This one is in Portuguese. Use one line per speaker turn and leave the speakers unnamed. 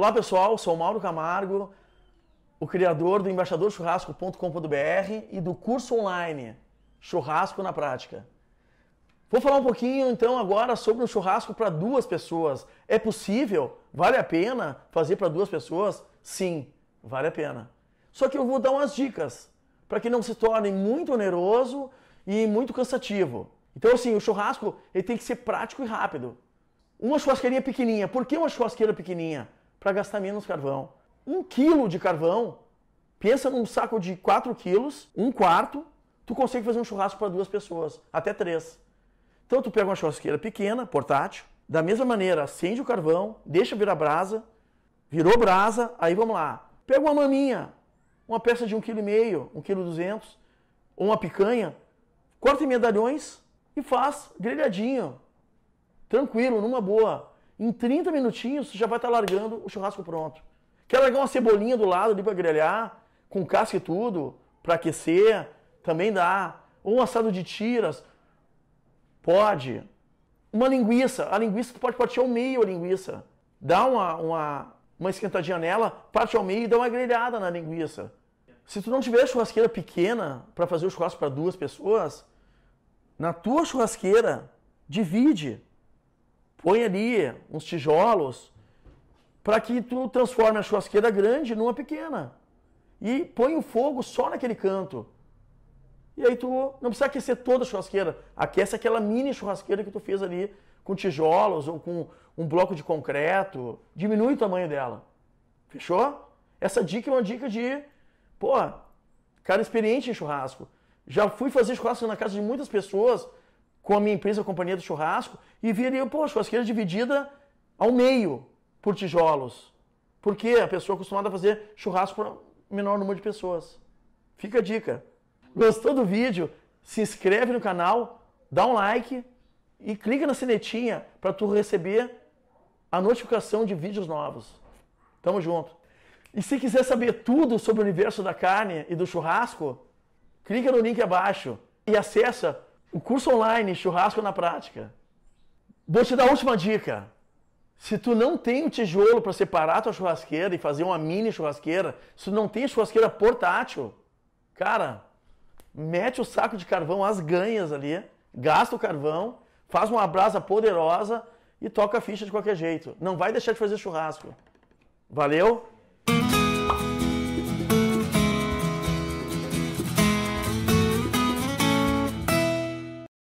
Olá pessoal, sou o Mauro Camargo, o criador do embaixadorchurrasco.com.br e do curso online Churrasco na Prática. Vou falar um pouquinho então agora sobre um churrasco para duas pessoas. É possível? Vale a pena fazer para duas pessoas? Sim, vale a pena. Só que eu vou dar umas dicas para que não se torne muito oneroso e muito cansativo. Então assim, o churrasco ele tem que ser prático e rápido. Uma churrasqueirinha pequenininha. Por que uma churrasqueira pequenininha? para gastar menos carvão. Um quilo de carvão, pensa num saco de 4 quilos, um quarto, tu consegue fazer um churrasco para duas pessoas, até três. Então tu pega uma churrasqueira pequena, portátil, da mesma maneira, acende o carvão, deixa virar brasa, virou brasa, aí vamos lá. Pega uma maminha, uma peça de 1,5 kg, 1,2 kg, ou uma picanha, corta em medalhões e faz grelhadinho. Tranquilo, numa boa. Em 30 minutinhos, você já vai estar largando o churrasco pronto. Quer largar uma cebolinha do lado ali para grelhar, com casca e tudo, para aquecer, também dá. Ou um assado de tiras, pode. Uma linguiça, a linguiça tu pode partir ao meio a linguiça. Dá uma, uma, uma esquentadinha nela, parte ao meio e dá uma grelhada na linguiça. Se tu não tiver churrasqueira pequena para fazer o churrasco para duas pessoas, na tua churrasqueira, divide põe ali uns tijolos para que tu transforme a churrasqueira grande numa pequena. E põe o fogo só naquele canto. E aí tu não precisa aquecer toda a churrasqueira. Aquece aquela mini churrasqueira que tu fez ali com tijolos ou com um bloco de concreto. Diminui o tamanho dela. Fechou? Essa dica é uma dica de, pô, cara experiente em churrasco. Já fui fazer churrasco na casa de muitas pessoas com a minha empresa, a companhia do churrasco, e viria, pô, churrasqueira dividida ao meio por tijolos. Porque a pessoa é acostumada a fazer churrasco para menor número de pessoas. Fica a dica. Gostou do vídeo? Se inscreve no canal, dá um like e clica na sinetinha para tu receber a notificação de vídeos novos. Tamo junto. E se quiser saber tudo sobre o universo da carne e do churrasco, clica no link abaixo e acessa o curso online, churrasco na prática. Vou te dar a última dica. Se tu não tem o um tijolo para separar tua churrasqueira e fazer uma mini churrasqueira, se tu não tem churrasqueira portátil, cara, mete o saco de carvão às ganhas ali, gasta o carvão, faz uma brasa poderosa e toca a ficha de qualquer jeito. Não vai deixar de fazer churrasco. Valeu?